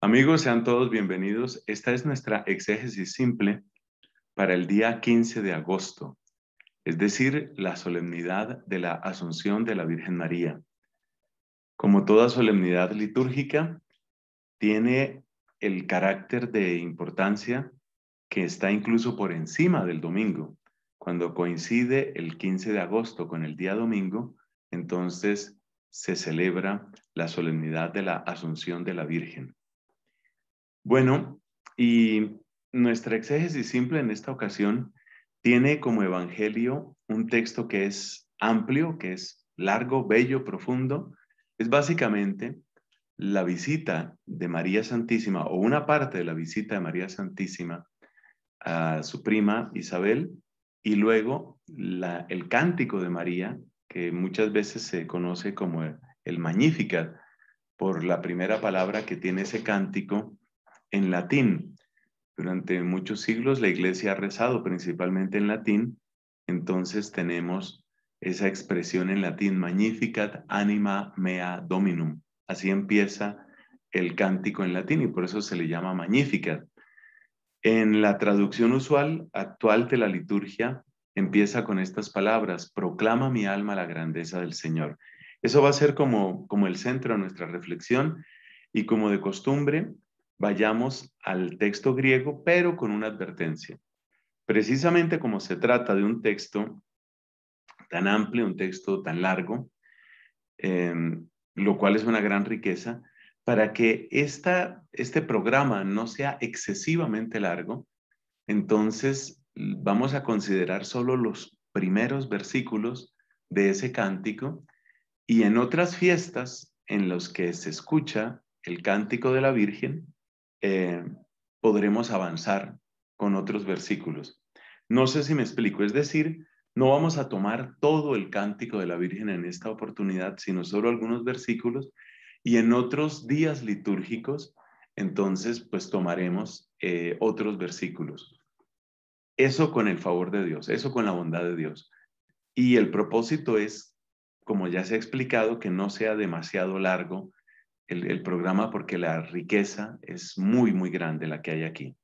Amigos, sean todos bienvenidos. Esta es nuestra exégesis simple para el día 15 de agosto, es decir, la solemnidad de la Asunción de la Virgen María. Como toda solemnidad litúrgica, tiene el carácter de importancia que está incluso por encima del domingo. Cuando coincide el 15 de agosto con el día domingo, entonces se celebra la solemnidad de la Asunción de la Virgen. Bueno, y nuestra exégesis simple en esta ocasión tiene como evangelio un texto que es amplio, que es largo, bello, profundo. Es básicamente la visita de María Santísima o una parte de la visita de María Santísima a su prima Isabel y luego el cántico de María, que muchas veces se conoce como el, el Magnificat, por la primera palabra que tiene ese cántico en latín. Durante muchos siglos la iglesia ha rezado principalmente en latín, entonces tenemos esa expresión en latín, Magnificat anima mea dominum. Así empieza el cántico en latín y por eso se le llama Magnificat. En la traducción usual actual de la liturgia empieza con estas palabras, proclama mi alma la grandeza del Señor. Eso va a ser como, como el centro de nuestra reflexión y como de costumbre, vayamos al texto griego, pero con una advertencia. Precisamente como se trata de un texto tan amplio, un texto tan largo, em, lo cual es una gran riqueza, para que este programa no sea excesivamente largo, entonces vamos a considerar solo los primeros versículos de ese cántico y en otras fiestas en los que se escucha el cántico de la Virgen, eh, podremos avanzar con otros versículos. No sé si me explico, es decir, no vamos a tomar todo el cántico de la Virgen en esta oportunidad, sino solo algunos versículos y en otros días litúrgicos, entonces pues tomaremos eh, otros versículos. Eso con el favor de Dios, eso con la bondad de Dios. Y el propósito es, como ya se ha explicado, que no sea demasiado largo el, programa porque la riqueza es muy, muy grande la que hay aquí.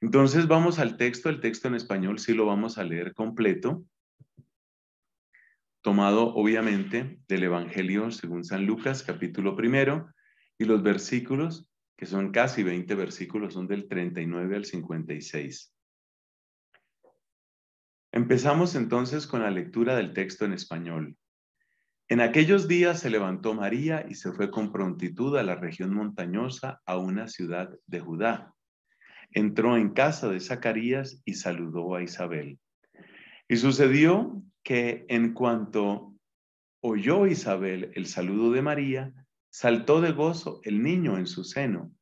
Entonces vamos al texto, el texto en español sí lo vamos a leer completo, tomado obviamente del Evangelio según San Lucas, capítulo primero, y los versículos, que son casi 20 versículos, son del 39 al 56. Empezamos entonces con la lectura del texto en español. En aquellos días se levantó María y se fue con prontitud a la región montañosa, a una ciudad de Judá. Entró en casa de Zacarías y saludó a Isabel. Y sucedió que en cuanto oyó Isabel el saludo de María, saltó de gozo el niño en su seno,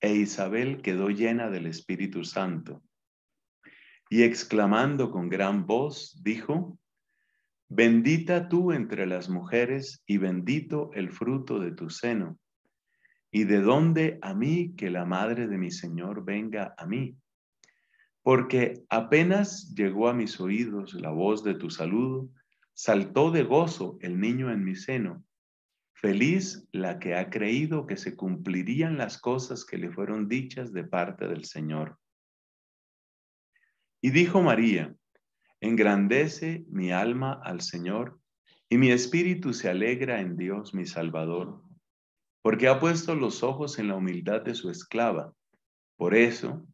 e Isabel quedó llena del Espíritu Santo. Y exclamando con gran voz, dijo, Bendita tú entre las mujeres y bendito el fruto de tu seno. ¿Y de dónde a mí que la madre de mi Señor venga a mí? Porque apenas llegó a mis oídos la voz de tu saludo, saltó de gozo el niño en mi seno. Feliz la que ha creído que se cumplirían las cosas que le fueron dichas de parte del Señor. Y dijo María, Engrandece mi alma al Señor y mi espíritu se alegra en Dios mi Salvador, porque ha puesto los ojos en la humildad de su esclava. Por eso,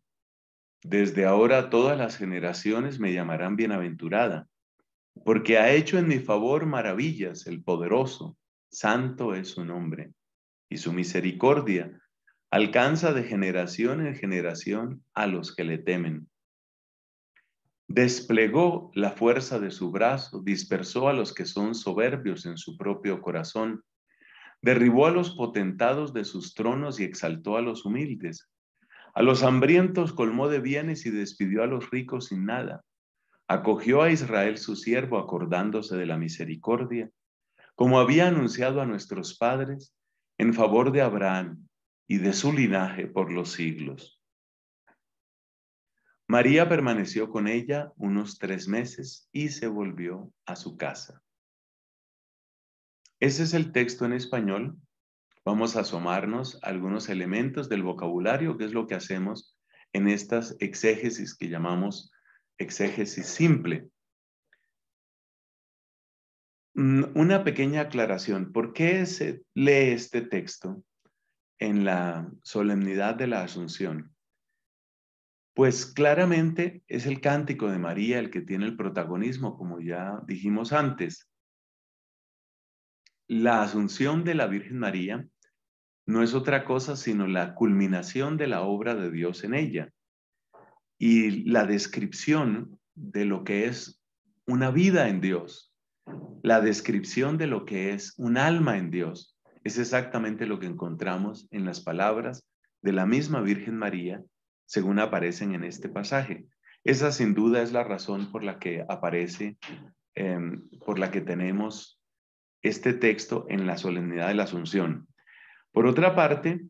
desde ahora todas las generaciones me llamarán bienaventurada, porque ha hecho en mi favor maravillas el poderoso, santo es su nombre, y su misericordia alcanza de generación en generación a los que le temen. Desplegó la fuerza de su brazo, dispersó a los que son soberbios en su propio corazón, derribó a los potentados de sus tronos y exaltó a los humildes. A los hambrientos colmó de bienes y despidió a los ricos sin nada. Acogió a Israel su siervo acordándose de la misericordia, como había anunciado a nuestros padres, en favor de Abraham y de su linaje por los siglos. María permaneció con ella unos tres meses y se volvió a su casa. Ese es el texto en español. Vamos a asomarnos algunos elementos del vocabulario, que es lo que hacemos en estas exégesis que llamamos exégesis simple. Mm, una pequeña aclaración. ¿Por qué se lee este texto en la solemnidad de la Asunción? Pues claramente es el cántico de María el que tiene el protagonismo, como ya dijimos antes. La asunción de la Virgen María no es otra cosa sino la culminación de la obra de Dios en ella y la descripción de lo que es una vida en Dios, la descripción de lo que es un alma en Dios. Es exactamente lo que encontramos en las palabras de la misma Virgen María según aparecen en este pasaje. Esa sin duda es la razón por la que aparece, em, por la que tenemos este texto en la solemnidad de la Asunción. Por otra parte,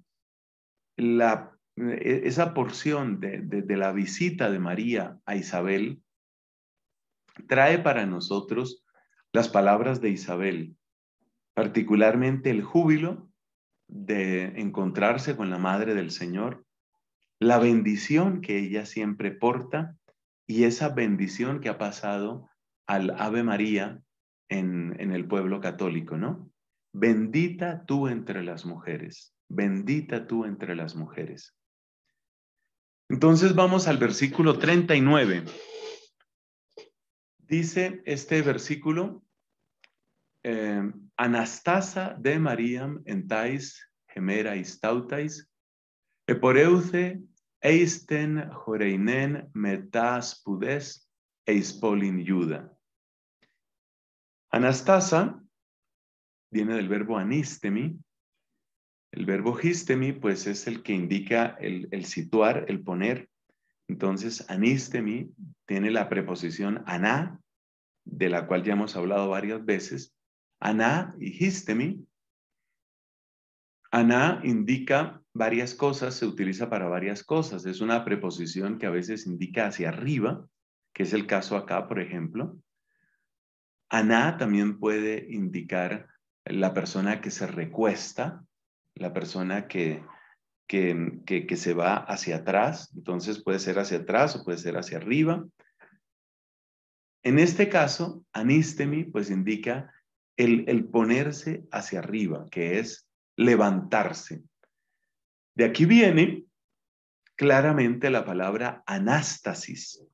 la, e, esa porción de la visita de María a Isabel trae para nosotros las palabras de Isabel, particularmente el júbilo de encontrarse con la Madre del Señor la bendición que ella siempre porta y esa bendición que ha pasado al Ave María en, el pueblo católico, ¿no? Bendita tú entre las mujeres, bendita tú entre las mujeres. Entonces vamos al versículo 39. Dice este versículo, eh, Anastasa de Mariam entais gemera istautais, eporeuce Eisten Joreinen Metas Pudes Eispolin Yuda. Anastasa viene del verbo anistemi. El verbo histemi, pues es el que indica el, el situar, el poner. Entonces, anistemi tiene la preposición aná, de la cual ya hemos hablado varias veces. Aná y histemi. Aná indica varias cosas se utiliza para varias cosas. Es una preposición que a veces indica hacia arriba, que es el caso acá, por ejemplo. Aná también puede indicar la persona que se recuesta, la persona que, que, se va hacia atrás. Entonces puede ser hacia atrás o puede ser hacia arriba. En este caso, anistemi pues indica el ponerse hacia arriba, que es levantarse, de aquí viene claramente la palabra anástasis.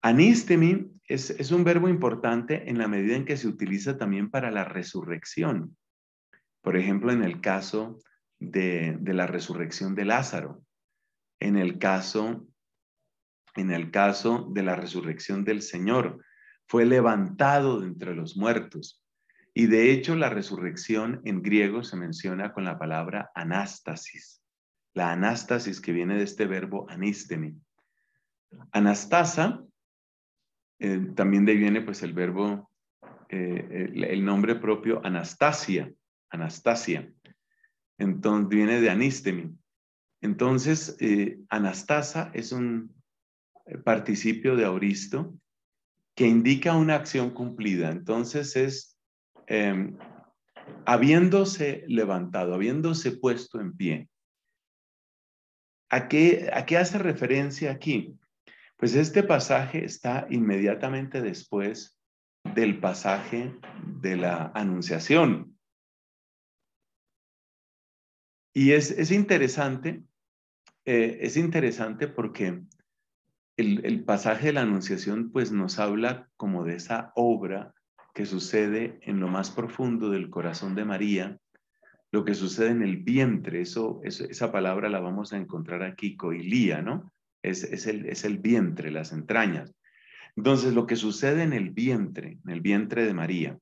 Anistemi es, un verbo importante en la medida en que se utiliza también para la resurrección. Por ejemplo, en el caso de, la resurrección de Lázaro, en el caso en el caso de la resurrección del Señor, fue levantado de entre los muertos. Y de hecho la resurrección en griego se menciona con la palabra anástasis, la anástasis que viene de este verbo anistemi. Anastasa, eh, también de viene pues el verbo, eh, el, nombre propio Anastasia, Anastasia. Entonces viene de anistemi. Entonces, eh, Anastasa es un participio de auristo que indica una acción cumplida. Entonces es Em, habiéndose levantado, habiéndose puesto en pie. ¿A qué, hace referencia aquí? Pues este pasaje está inmediatamente después del pasaje de la Anunciación. Y es, interesante, eh, es interesante porque el, el, pasaje de la Anunciación pues nos habla como de esa obra que sucede en lo más profundo del corazón de María, lo que sucede en el vientre, eso, esa palabra la vamos a encontrar aquí, coilía, ¿no? Es, el, es el vientre, las entrañas. Entonces, lo que sucede en el vientre, en el vientre de María.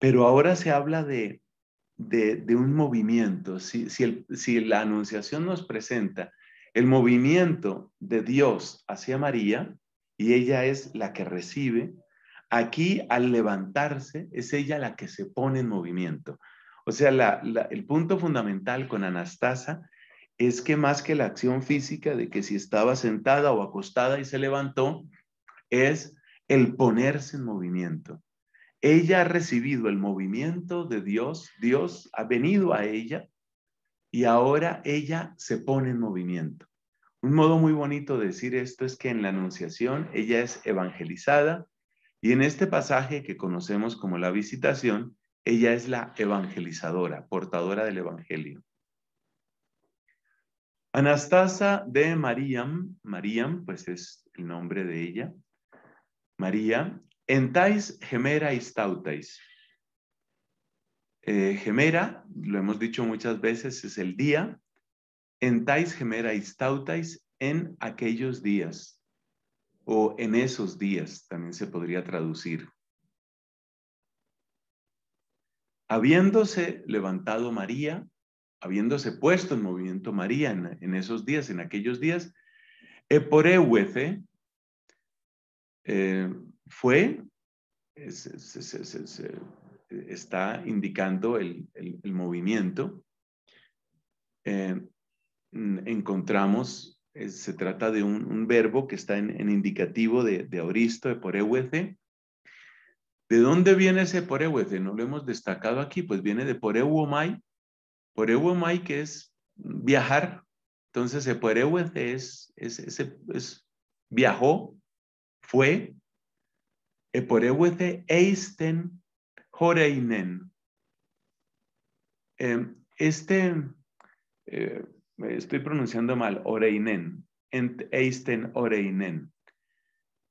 Pero ahora se habla de, de, un movimiento. Si, si, si la anunciación nos presenta el movimiento de Dios hacia María, y ella es la que recibe, Aquí al levantarse es ella la que se pone en movimiento. O sea, el punto fundamental con Anastasia es que más que la acción física de que si estaba sentada o acostada y se levantó, es el ponerse en movimiento. Ella ha recibido el movimiento de Dios, Dios ha venido a ella y ahora ella se pone en movimiento. Un modo muy bonito de decir esto es que en la anunciación ella es evangelizada, y en este pasaje que conocemos como la visitación, ella es la evangelizadora, portadora del Evangelio. Anastasa de Mariam, Mariam, pues es el nombre de ella, María, entais gemera istautais. Eh, gemera, lo hemos dicho muchas veces, es el día. Entais gemera istautais en aquellos días o en esos días también se podría traducir. Habiéndose levantado María, habiéndose puesto en movimiento María en, esos días, en aquellos días, por eh, fue, eh, está indicando el, movimiento. Eh, encontramos se trata de un, verbo que está en, indicativo de, de, auristo, de e e ¿De dónde viene ese porehuece? E no lo hemos destacado aquí, pues viene de Porewomai, Porewomai, que es viajar. Entonces, se es, es, viajó, fue. El eisten joreinen. Em, este... Eh, estoy pronunciando mal, Oreinen, Eisten Oreinen.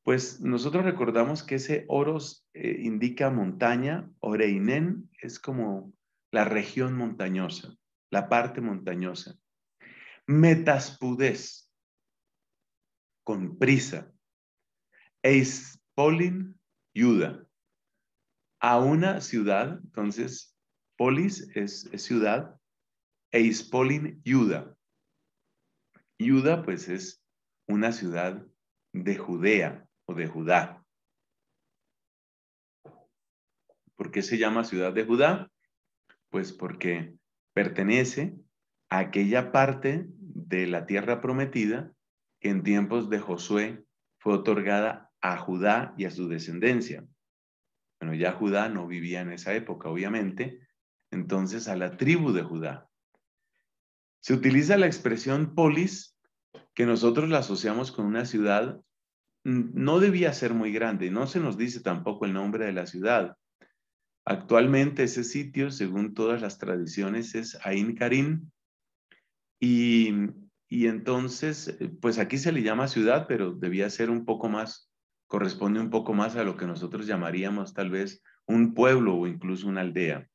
Pues nosotros recordamos que ese Oros eh, indica montaña, Oreinen es como la región montañosa, la parte montañosa. Metaspudes con prisa. Eispolin, Yuda, a una ciudad, entonces polis es, es ciudad, eispolin Yuda, Yuda, pues, es una ciudad de Judea o de Judá. ¿Por qué se llama ciudad de Judá? Pues porque pertenece a aquella parte de la tierra prometida que en tiempos de Josué fue otorgada a Judá y a su descendencia. Bueno, ya Judá no vivía en esa época, obviamente, entonces a la tribu de Judá. Se utiliza la expresión polis que nosotros la asociamos con una ciudad, no debía ser muy grande, no se nos dice tampoco el nombre de la ciudad. Actualmente ese sitio, según todas las tradiciones, es Ain Karim. Y, entonces, eh, pues aquí se le llama ciudad, pero debía ser un poco más, corresponde un poco más a lo que nosotros llamaríamos tal vez un pueblo o incluso una aldea.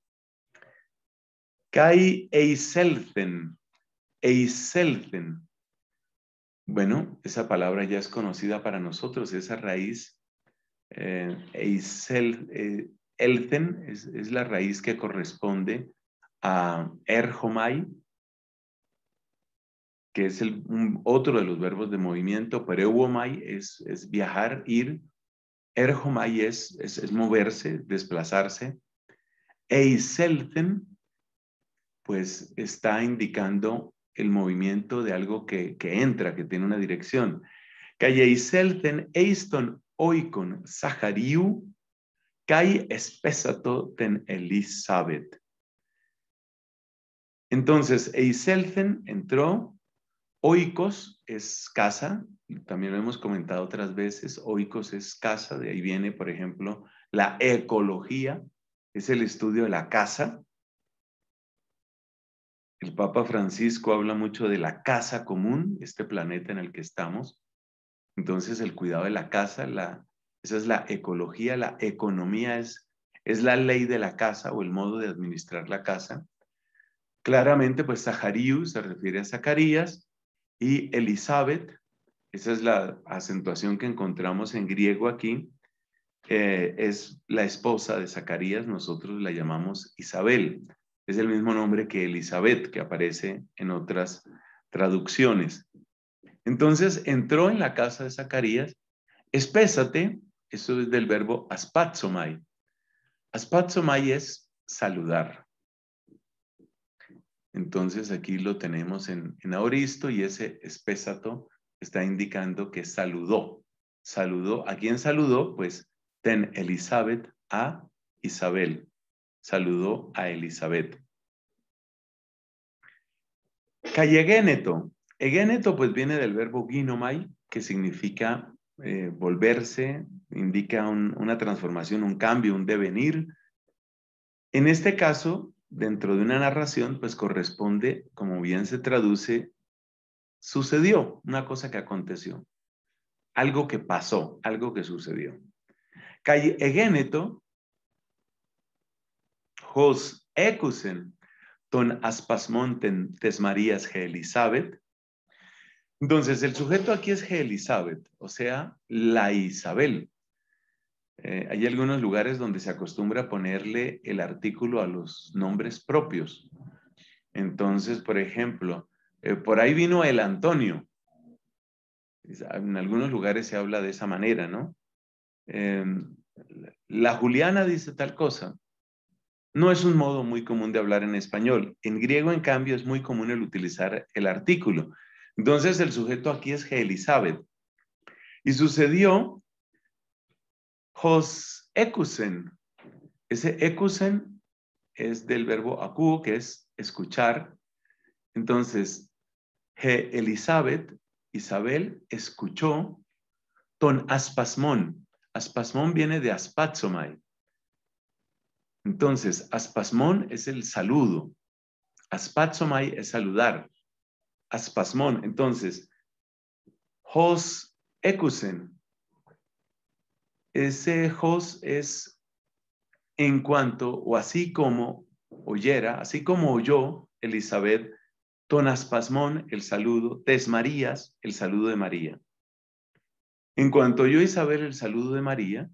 Kai Eiselten, Eiselten, bueno, esa palabra ya es conocida para nosotros, esa raíz eh, eh es, la raíz que corresponde a erhomai, que es el, otro de los verbos de movimiento, pero euomai es, viajar, ir, Erhomai es, es, moverse, desplazarse, eiselten pues está indicando el movimiento de algo que, entra, que tiene una dirección. Calle Espesato Ten Elizabeth. Entonces, Eiselfen entró, Oikos es casa, también lo hemos comentado otras veces, Oikos es casa, de ahí viene, por ejemplo, la ecología, es el estudio de la casa, el Papa Francisco habla mucho de la casa común, este planeta en el que estamos. Entonces, el cuidado de la casa, la, esa es la ecología, la economía es, es la ley de la casa o el modo de administrar la casa. Claramente, pues Zacarías se refiere a Zacarías y Elizabeth, esa es la acentuación que encontramos en griego aquí, eh, es la esposa de Zacarías, nosotros la llamamos Isabel es el mismo nombre que Elizabeth, que aparece en otras traducciones. Entonces entró en la casa de Zacarías, espésate, eso es del verbo aspatzomai. Aspatzomai es saludar. Entonces aquí lo tenemos en, en y ese espésato está indicando que saludó. Saludó. ¿A quién saludó? Pues ten Elizabeth a Isabel saludó a Elizabeth. Calleguéneto. Egeneto pues viene del verbo ginomai, que significa eh, volverse, indica una transformación, un cambio, un devenir. En este caso, dentro de una narración, pues corresponde, como bien se traduce, sucedió, una cosa que aconteció, algo que pasó, algo que sucedió. Egeneto ton Entonces, el sujeto aquí es Elizabeth, o sea, la Isabel. Eh, hay algunos lugares donde se acostumbra ponerle el artículo a los nombres propios. Entonces, por ejemplo, eh, por ahí vino el Antonio. En algunos lugares se habla de esa manera, ¿no? Em, la Juliana dice tal cosa. No es un modo muy común de hablar en español. En griego, en cambio, es muy común el utilizar el artículo. Entonces, el sujeto aquí es Elizabeth. Y sucedió Jos ekusen. Ese ekusen es del verbo acu, que es escuchar. Entonces, he Elizabeth, Isabel, escuchó ton aspasmón. Aspasmón viene de aspatsomai, entonces, aspasmón es el saludo. Aspatsomai es saludar. Aspasmón. Entonces, hos ekusen. Ese hos es en cuanto o así como oyera, así como oyó Elizabeth, tonaspasmón, el saludo, tes el saludo de María. En cuanto oyó Isabel el saludo de María,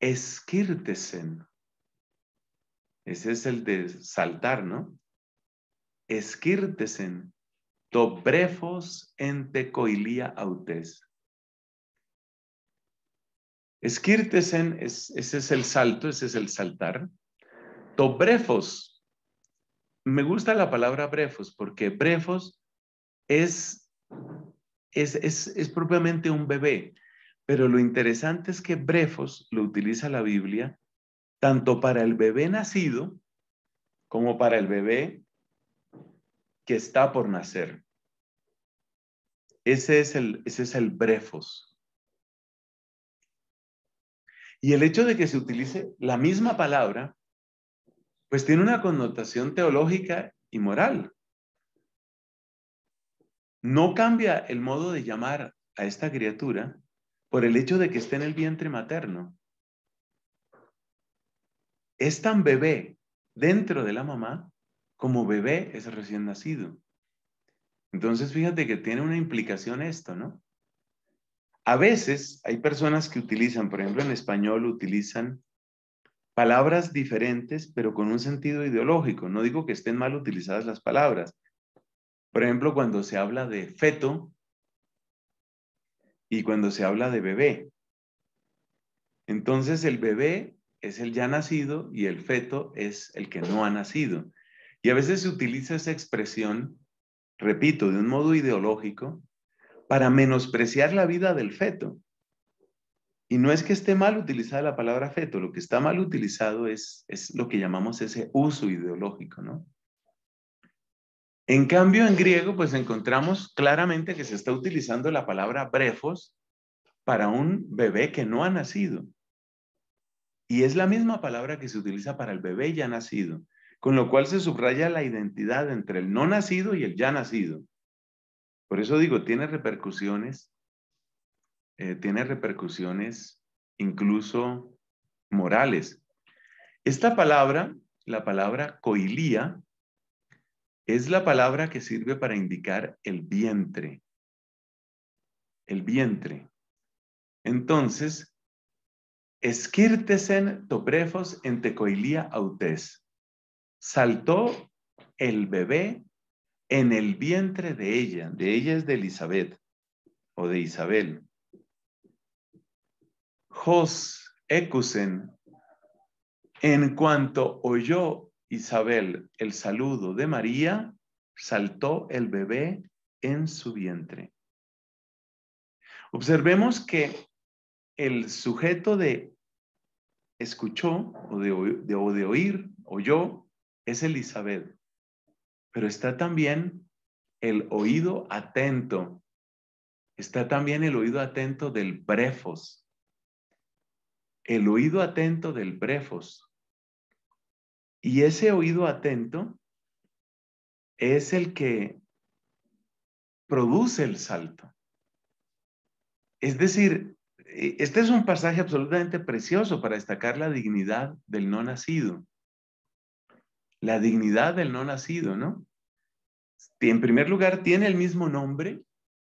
esquirtesen. Ese es el de saltar, ¿no? Esquirtesen, tobrefos ente coilia autes. Esquirtesen, ese es el salto, ese es el saltar. Tobrefos, me gusta la palabra brefos porque brefos es, propiamente un bebé, pero lo interesante es que brefos lo utiliza la Biblia tanto para el bebé nacido como para el bebé que está por nacer. Ese es el, ese es el brefos. Y el hecho de que se utilice la misma palabra, pues tiene una connotación teológica y moral. No cambia el modo de llamar a esta criatura por el hecho de que esté en el vientre materno es tan bebé dentro de la mamá como bebé es recién nacido. Entonces, fíjate que tiene una implicación esto, ¿no? A veces hay personas que utilizan, por ejemplo, en español utilizan palabras diferentes, pero con un sentido ideológico. No digo que estén mal utilizadas las palabras. Por ejemplo, cuando se habla de feto y cuando se habla de bebé. Entonces, el bebé es el ya nacido y el feto es el que no ha nacido. Y a veces se utiliza esa expresión, repito, de un modo ideológico, para menospreciar la vida del feto. Y no es que esté mal utilizada la palabra feto, lo que está mal utilizado es, lo que llamamos ese uso ideológico, ¿no? En cambio, en griego, pues encontramos claramente que se está utilizando la palabra brefos para un bebé que no ha nacido. Y es la misma palabra que se utiliza para el bebé ya nacido, con lo cual se subraya la identidad entre el no nacido y el ya nacido. Por eso digo, tiene repercusiones, eh, tiene repercusiones incluso morales. Esta palabra, la palabra coilía, es la palabra que sirve para indicar el vientre. El vientre. Entonces, Esquirtesen toprefos en tecoilía autes. Saltó el bebé en el vientre de ella. De ella es de Elizabeth o de Isabel. Jos ecusen. En cuanto oyó Isabel el saludo de María, saltó el bebé en su vientre. Observemos que el sujeto de escuchó o de, de, o de oír, oyó, es Elizabeth. Pero está también el oído atento. Está también el oído atento del brefos. El oído atento del brefos. Y ese oído atento es el que produce el salto. Es decir, eh, este es un pasaje absolutamente precioso para destacar la dignidad del no nacido. La dignidad del no nacido, ¿no? En primer lugar, tiene el mismo nombre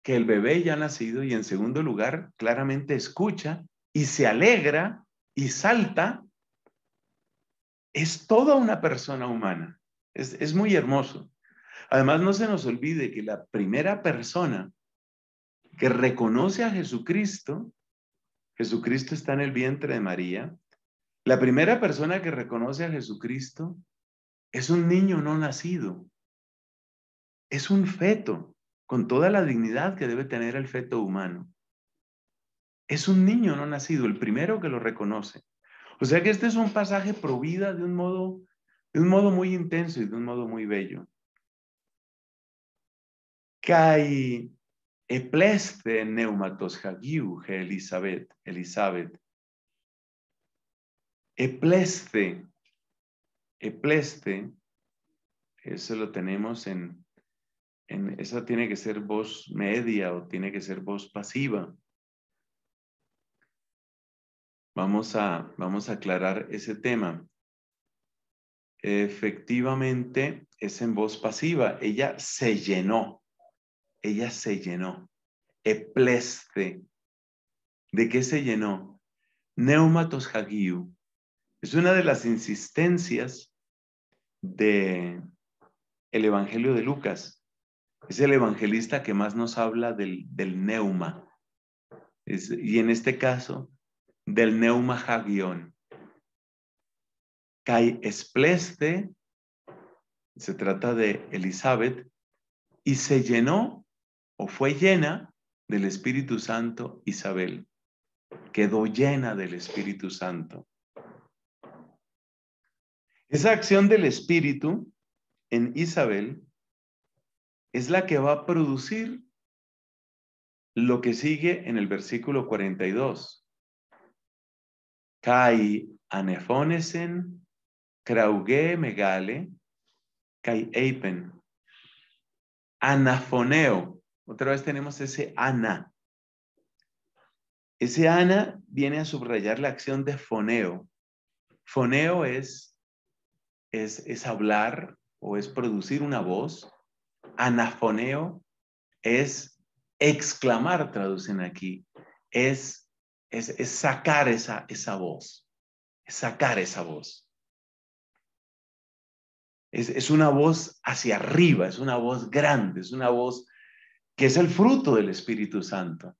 que el bebé ya nacido y en segundo lugar, claramente escucha y se alegra y salta. Es toda una persona humana. Es, muy hermoso. Además, no se nos olvide que la primera persona que reconoce a Jesucristo Jesucristo está en el vientre de María. La primera persona que reconoce a Jesucristo es un niño no nacido. Es un feto, con toda la dignidad que debe tener el feto humano. Es un niño no nacido, el primero que lo reconoce. O sea que este es un pasaje provida de un modo, de un modo muy intenso y de un modo muy bello. Cae Epleste neumatos hagiu he Elizabeth, Elizabeth. Epleste, epleste, eso lo tenemos en, en, esa tiene que ser voz media o tiene que ser voz pasiva. Vamos a, vamos a aclarar ese tema. Efectivamente, es en voz pasiva. Ella se llenó ella se llenó. Epleste. ¿De qué se llenó? Neumatos hagiu. Es una de las insistencias de el Evangelio de Lucas. Es el evangelista que más nos habla del, neuma. y en este caso, del neuma hagión. Kai espleste, se trata de Elizabeth, y se llenó fue llena del Espíritu Santo Isabel. Quedó llena del Espíritu Santo. Esa acción del Espíritu en Isabel es la que va a producir lo que sigue en el versículo 42. Kai anefonesen krauge megale kai eipen. Anafoneo otra vez tenemos ese ana. Ese ana viene a subrayar la acción de foneo. Foneo es, es, hablar o es producir una voz. Anafoneo es exclamar, traducen aquí. Es, sacar esa, voz. Es sacar esa voz. Es, es, una voz hacia arriba, es una voz grande, es una voz que es el fruto del Espíritu Santo.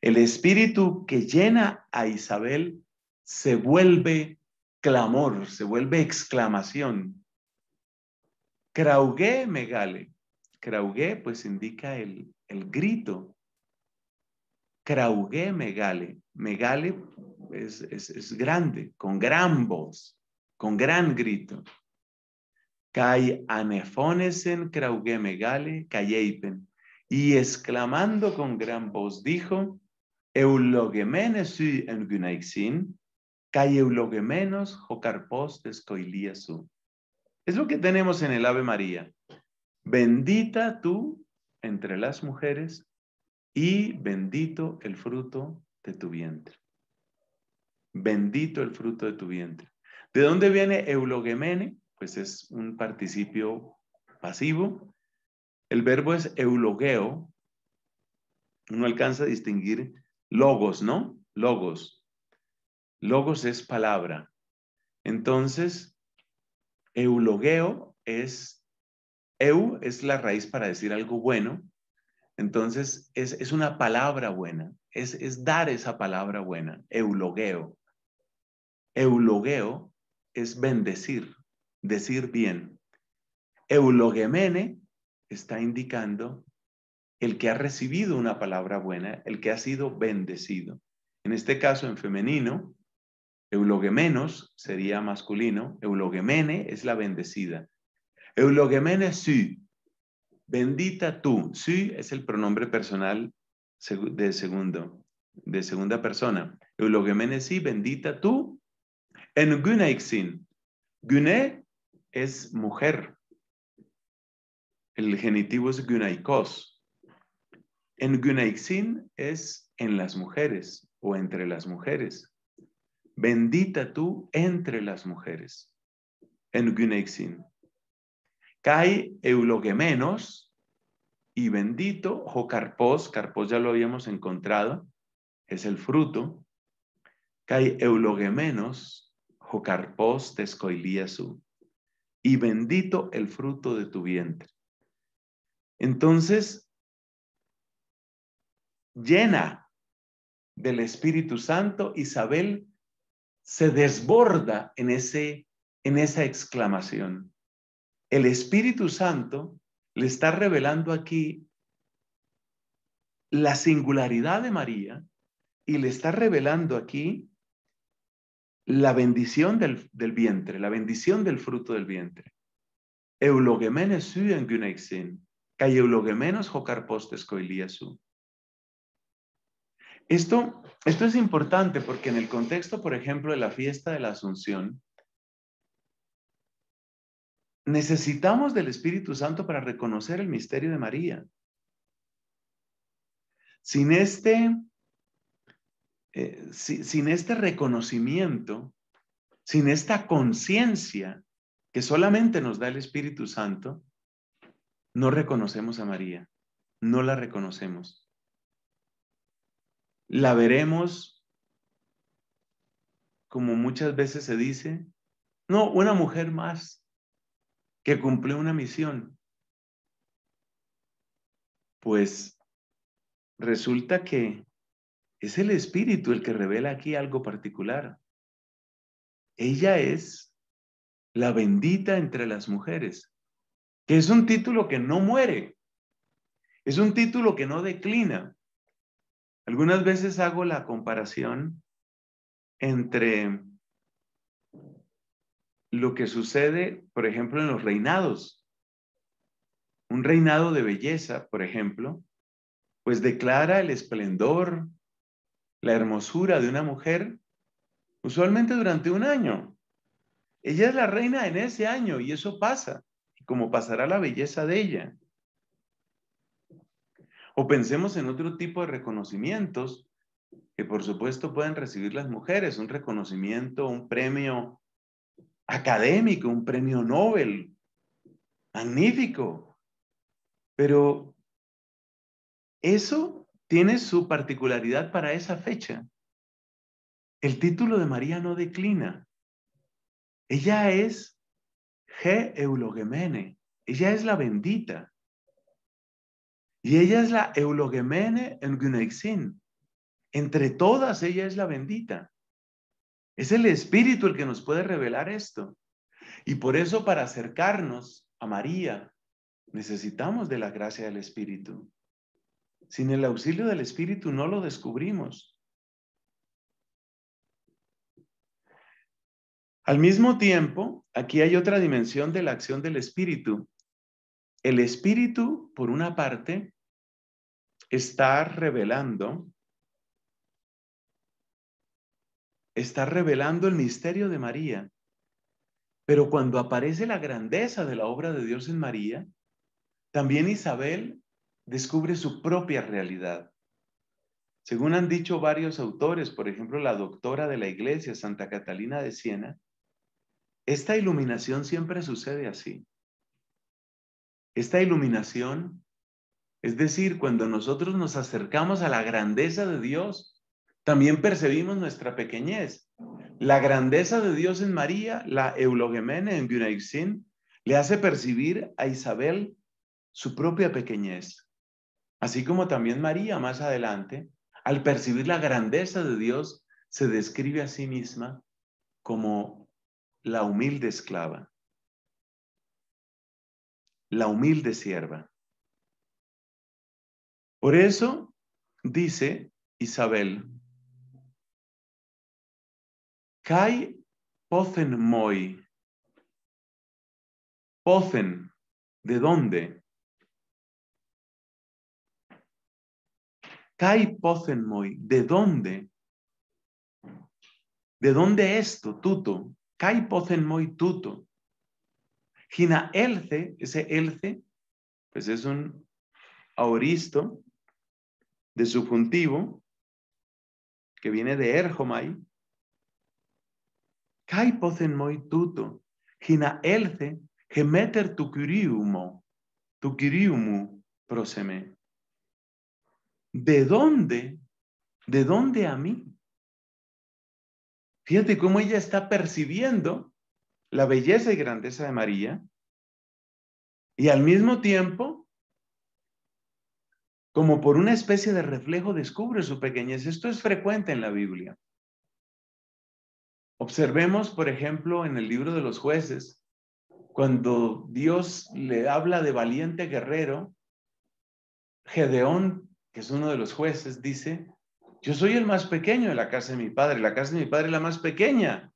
El Espíritu que llena a Isabel se vuelve clamor, se vuelve exclamación. Craugué megale. Craugué pues indica el, grito. Craugué megale. Megale pues, es, es, grande, con gran voz, con gran grito. Kai anefonesen krauge megale, cayeipen y exclamando con gran voz dijo, Eulogemene su en Gunaixin, kai eulogemenos jocarpos Es lo que tenemos en el Ave María. Bendita tú entre las mujeres y bendito el fruto de tu vientre. Bendito el fruto de tu vientre. ¿De dónde viene eulogemene? Pues es un participio pasivo el verbo es eulogeo. Uno alcanza a distinguir logos, ¿no? Logos. Logos es palabra. Entonces, eulogueo es, eu es la raíz para decir algo bueno. Entonces, es, una palabra buena. Es, dar esa palabra buena, Eulogueo. Eulogueo es bendecir, decir bien. Eulogemene está indicando el que ha recibido una palabra buena, el que ha sido bendecido. En este caso, en femenino, eulogemenos sería masculino, eulogemene es la bendecida. Eulogemene sí, bendita tú. Sí es el pronombre personal de segundo, de segunda persona. Eulogemene sí, bendita tú. En guneixin. güne es mujer, el genitivo es gunaikos. En gunaixin es en las mujeres o entre las mujeres. Bendita tú entre las mujeres. En gunaixin. Kai eulogemenos y bendito jocarpos, carpos. ya lo habíamos encontrado. Es el fruto. Kai eulogemenos jocarpos, carpos escoilíasú. Y bendito el fruto de tu vientre. Entonces, llena del Espíritu Santo, Isabel se desborda en, ese, en esa exclamación. El Espíritu Santo le está revelando aquí la singularidad de María y le está revelando aquí la bendición del, vientre, la bendición del fruto del vientre. Eulogemenes menos Esto, esto es importante porque en el contexto, por ejemplo, de la fiesta de la Asunción, necesitamos del Espíritu Santo para reconocer el misterio de María. Sin este, eh, sin este reconocimiento, sin esta conciencia que solamente nos da el Espíritu Santo, no reconocemos a María, no la reconocemos. La veremos, como muchas veces se dice, no, una mujer más que cumplió una misión. Pues resulta que es el Espíritu el que revela aquí algo particular. Ella es la bendita entre las mujeres que es un título que no muere, es un título que no declina. Algunas veces hago la comparación entre lo que sucede, por ejemplo, en los reinados. Un reinado de belleza, por ejemplo, pues declara el esplendor, la hermosura de una mujer, usualmente durante un año. Ella es la reina en ese año y eso pasa. ¿Cómo pasará la belleza de ella. O pensemos en otro tipo de reconocimientos que por supuesto pueden recibir las mujeres, un reconocimiento, un premio académico, un premio Nobel, magnífico. Pero eso tiene su particularidad para esa fecha. El título de María no declina. Ella es Eulogemene. Ella es la bendita. Y ella es la Eulogemene en Guneixin. Entre todas, ella es la bendita. Es el Espíritu el que nos puede revelar esto. Y por eso, para acercarnos a María, necesitamos de la gracia del Espíritu. Sin el auxilio del Espíritu no lo descubrimos. Al mismo tiempo, aquí hay otra dimensión de la acción del espíritu. El espíritu, por una parte, está revelando, está revelando el misterio de María. Pero cuando aparece la grandeza de la obra de Dios en María, también Isabel descubre su propia realidad. Según han dicho varios autores, por ejemplo, la doctora de la iglesia, Santa Catalina de Siena, esta iluminación siempre sucede así. Esta iluminación, es decir, cuando nosotros nos acercamos a la grandeza de Dios, también percibimos nuestra pequeñez. La grandeza de Dios en María, la eulogemene en Buneixin, le hace percibir a Isabel su propia pequeñez. Así como también María más adelante, al percibir la grandeza de Dios, se describe a sí misma como la humilde esclava, la humilde sierva. Por eso dice Isabel, kai pozen moi, pozen, ¿de dónde? Kai pozen moi, ¿de dónde? ¿De dónde esto, tuto? Kai pozen tuto. Gina elce, ese elce, pues es un auristo de subjuntivo que viene de erjomai. Kai pozen tuto. Gina elce, gemeter tu curiumo, tu proseme. ¿De dónde? ¿De dónde a mí? Fíjate cómo ella está percibiendo la belleza y grandeza de María y al mismo tiempo, como por una especie de reflejo, descubre su pequeñez. Esto es frecuente en la Biblia. Observemos, por ejemplo, en el libro de los jueces, cuando Dios le habla de valiente guerrero, Gedeón, que es uno de los jueces, dice, yo soy el más pequeño de la casa de mi padre, la casa de mi padre es la más pequeña.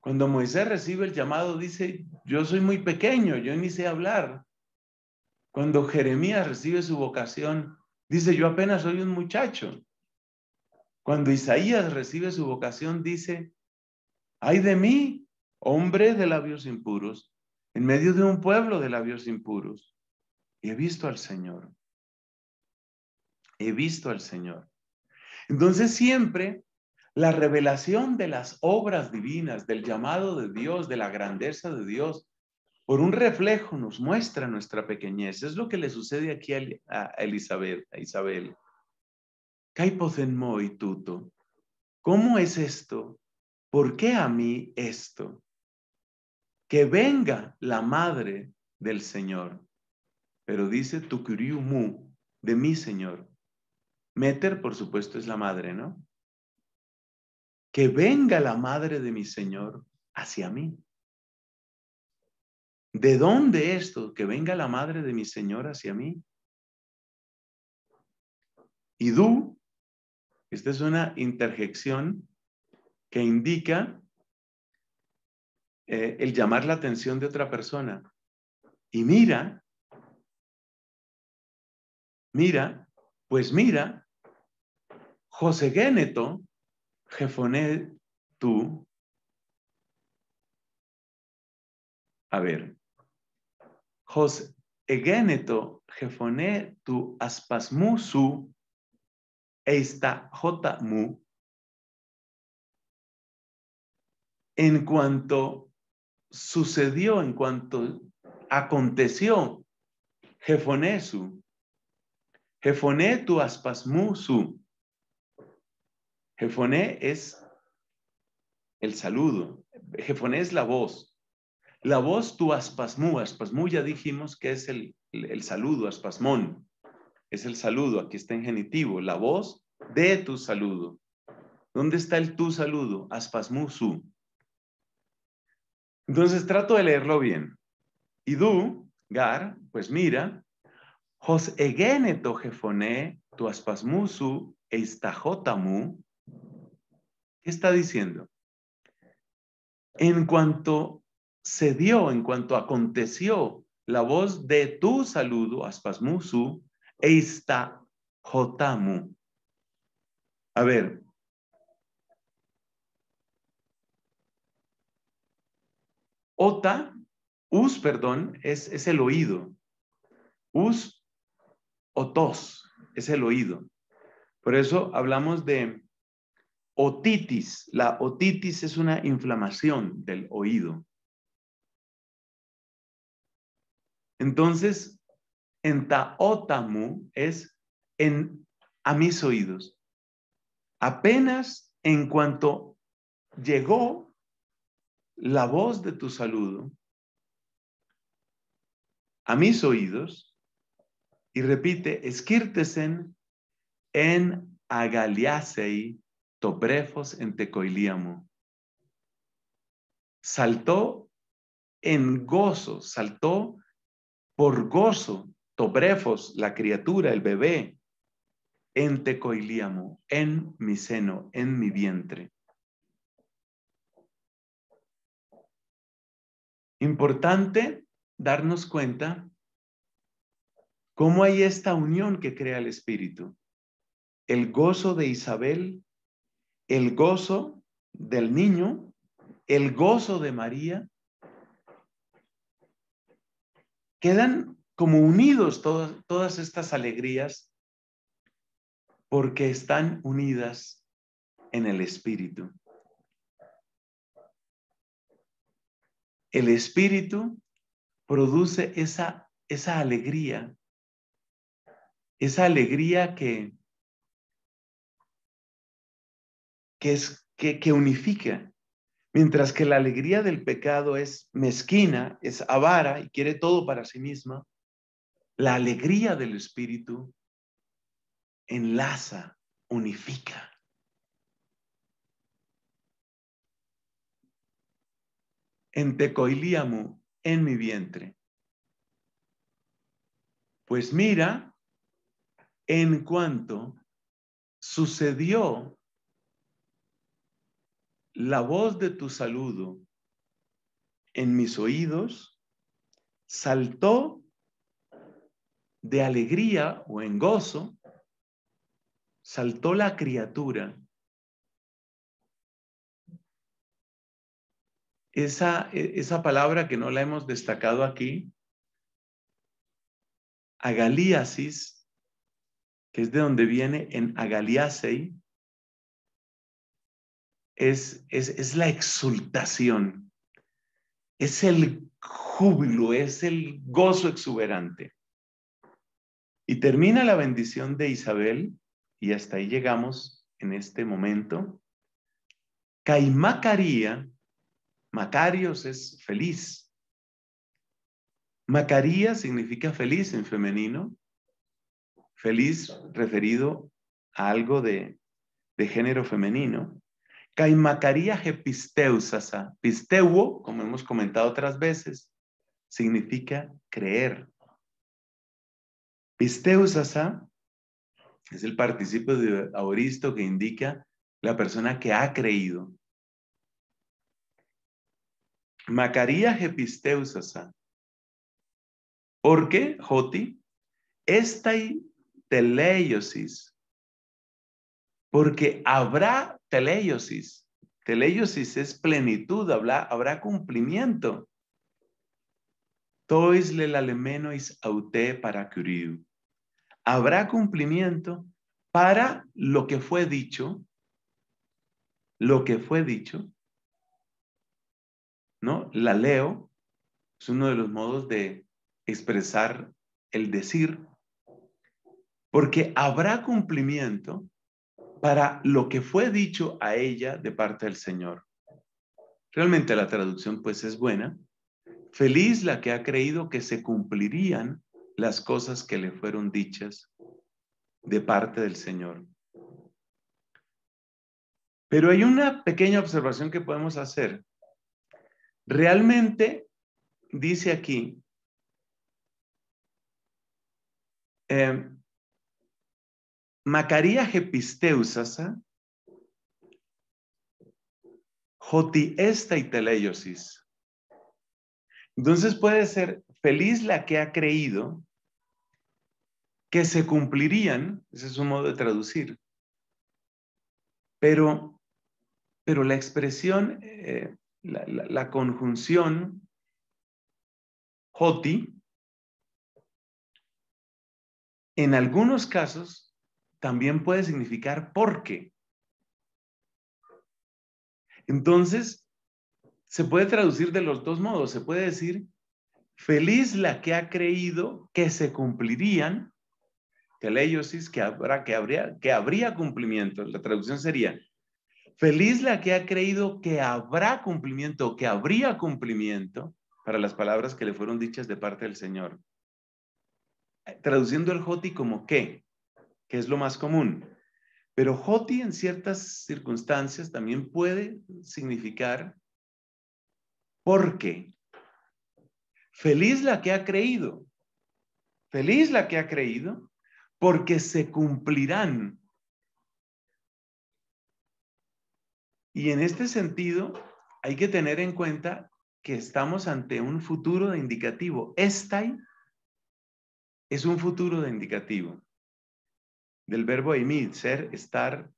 Cuando Moisés recibe el llamado, dice, yo soy muy pequeño, yo ni sé hablar. Cuando Jeremías recibe su vocación, dice, yo apenas soy un muchacho. Cuando Isaías recibe su vocación, dice, ay de mí, hombre de labios impuros, en medio de un pueblo de labios impuros. Y he visto al Señor. He visto al Señor. Entonces siempre la revelación de las obras divinas, del llamado de Dios, de la grandeza de Dios, por un reflejo nos muestra nuestra pequeñez. Es lo que le sucede aquí a Elizabeth, a Isabel. y ¿Cómo es esto? ¿Por qué a mí esto? Que venga la madre del Señor. Pero dice tu de mi Señor. Meter, por supuesto, es la madre, ¿no? Que venga la madre de mi Señor hacia mí. ¿De dónde esto? Que venga la madre de mi Señor hacia mí. Y tú, esta es una interjección que indica eh, el llamar la atención de otra persona. Y mira, mira, pues mira, José Géneto, Jefoné tú, a ver, José Géneto, Jefoné tu su eista mu. en cuanto sucedió, en cuanto aconteció, su. Jefoné tu su. Jefoné es el saludo. Jefoné es la voz. La voz tu aspasmú. aspasmu ya dijimos que es el, saludo, aspasmón. Es el saludo, aquí está en genitivo. La voz de tu saludo. ¿Dónde está el tu saludo? su. Entonces trato de leerlo bien. Y tú, Gar, pues mira, Jos egene jefone tuaspasmusu eistajotamu. ¿Qué está diciendo? En cuanto se dio, en cuanto aconteció la voz de tu saludo, aspasmusu, eistajotamu. A ver, Ota, us, perdón, es, es, el oído. Us Otos es el oído. Por eso hablamos de otitis. La otitis es una inflamación del oído. Entonces, en taotamu es en, a mis oídos. Apenas en cuanto llegó la voz de tu saludo a mis oídos, y repite, esquirtesen en agaliasei tobrefos en tecoiliamo. Saltó en gozo, saltó por gozo, tobrefos, la criatura, el bebé, en tecoiliamo, en mi seno, en mi vientre. Importante darnos cuenta ¿Cómo hay esta unión que crea el Espíritu? El gozo de Isabel, el gozo del niño, el gozo de María. Quedan como unidos todas estas alegrías porque están unidas en el Espíritu. El Espíritu produce esa alegría esa alegría que, es, que, unifica, mientras que la alegría del pecado es mezquina, es avara y quiere todo para sí misma, la alegría del Espíritu enlaza, unifica. En en mi vientre. Pues mira, en cuanto sucedió la voz de tu saludo en mis oídos, saltó de alegría o en gozo, saltó la criatura. Esa, e, esa palabra que no la hemos destacado aquí, agalíasis, es de donde viene en Agaliasei, es, es, la exultación, es el júbilo, es el gozo exuberante. Y termina la bendición de Isabel, y hasta ahí llegamos en este momento. Caimacaría, Macarios es feliz. Macaría significa feliz en femenino, feliz referido a algo de, género femenino. Caimacaría gepisteusasa, pisteuo, como hemos comentado otras veces, significa creer. Pisteusasa es el participio de Auristo que indica la persona que ha creído. Macaría jepisteusasa. ¿Por qué, Joti? Esta teleiosis, porque habrá teleiosis. Teleiosis es plenitud, habrá, cumplimiento. Tois le Habrá cumplimiento para lo que fue dicho, lo que fue dicho, ¿no? La leo, es uno de los modos de expresar el decir, porque habrá cumplimiento para lo que fue dicho a ella de parte del Señor. Realmente la traducción pues es buena. Feliz la que ha creído que se cumplirían las cosas que le fueron dichas de parte del Señor. Pero hay una pequeña observación que podemos hacer. Realmente dice aquí, em, Macaría Gepisteusasa, joti esta y teleiosis. Entonces puede ser feliz la que ha creído que se cumplirían, ese es un modo de traducir, pero, la expresión, eh, la, la conjunción joti, en algunos casos también puede significar ¿Por qué? Entonces, se puede traducir de los dos modos. Se puede decir, feliz la que ha creído que se cumplirían, que leyosis que habrá, que habría, que habría cumplimiento. La traducción sería, feliz la que ha creído que habrá cumplimiento, que habría cumplimiento para las palabras que le fueron dichas de parte del Señor. Eh, traduciendo el joti como qué, que es lo más común. Pero Joti en ciertas circunstancias también puede significar porque. Feliz la que ha creído. Feliz la que ha creído porque se cumplirán. Y en este sentido, hay que tener en cuenta que estamos ante un futuro de indicativo. Esta es un futuro de indicativo del verbo emit, ser, estar,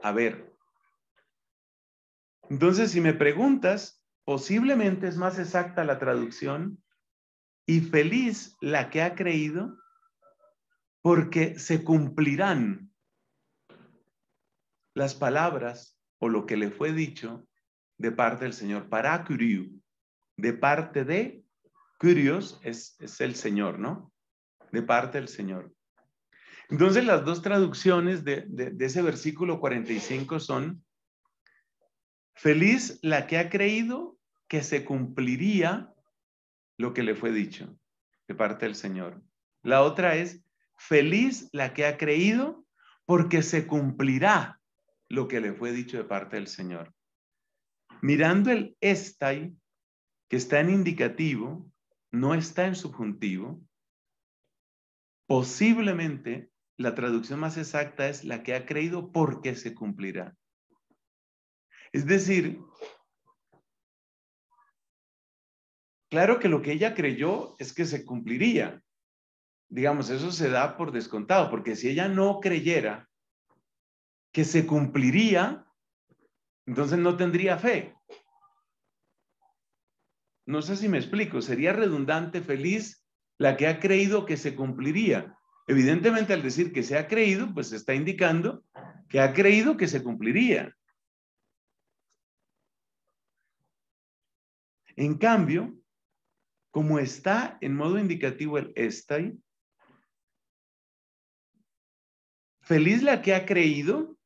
haber. Entonces, si me preguntas, posiblemente es más exacta la traducción y feliz la que ha creído porque se cumplirán las palabras o lo que le fue dicho de parte del Señor. Para de parte de curios es el Señor, ¿no? De parte del Señor. Entonces las dos traducciones de, ese versículo 45 son, feliz la que ha creído que se cumpliría lo que le fue dicho de parte del Señor. La otra es, feliz la que ha creído porque se cumplirá lo que le fue dicho de parte del Señor. Mirando el estai, que está en indicativo, no está en subjuntivo, posiblemente la traducción más exacta es la que ha creído porque se cumplirá. Es decir, claro que lo que ella creyó es que se cumpliría. Digamos, eso se da por descontado, porque si ella no creyera que se cumpliría, entonces no tendría fe. No sé si me explico, sería redundante, feliz la que ha creído que se cumpliría. Evidentemente, al decir que se ha creído, pues está indicando que ha creído que se cumpliría. En cambio, como está en modo indicativo el estai, feliz la que ha creído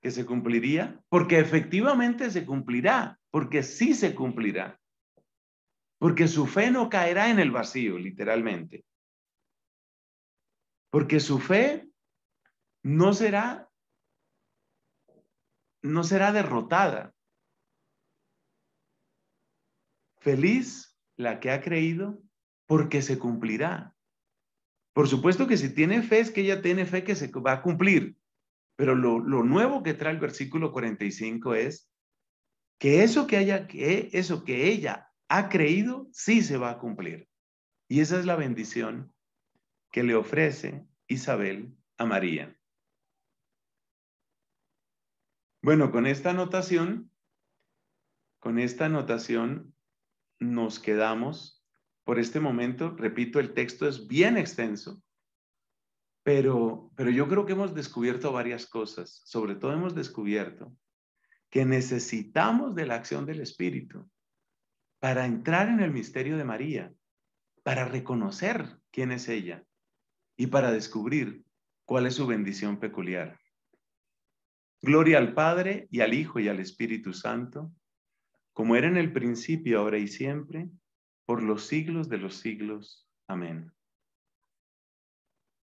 que se cumpliría, porque efectivamente se cumplirá, porque sí se cumplirá, porque su fe no caerá en el vacío, literalmente porque su fe no será no será derrotada. Feliz la que ha creído porque se cumplirá. Por supuesto que si tiene fe es que ella tiene fe que se va a cumplir, pero lo, nuevo que trae el versículo 45 es que eso que, haya, que eso que ella ha creído sí se va a cumplir. Y esa es la bendición que le ofrece Isabel a María. Bueno, con esta anotación, con esta anotación nos quedamos por este momento. Repito, el texto es bien extenso, pero, pero yo creo que hemos descubierto varias cosas. Sobre todo hemos descubierto que necesitamos de la acción del Espíritu para entrar en el misterio de María, para reconocer quién es ella, y para descubrir cuál es su bendición peculiar. Gloria al Padre y al Hijo y al Espíritu Santo, como era en el principio, ahora y siempre, por los siglos de los siglos. Amén.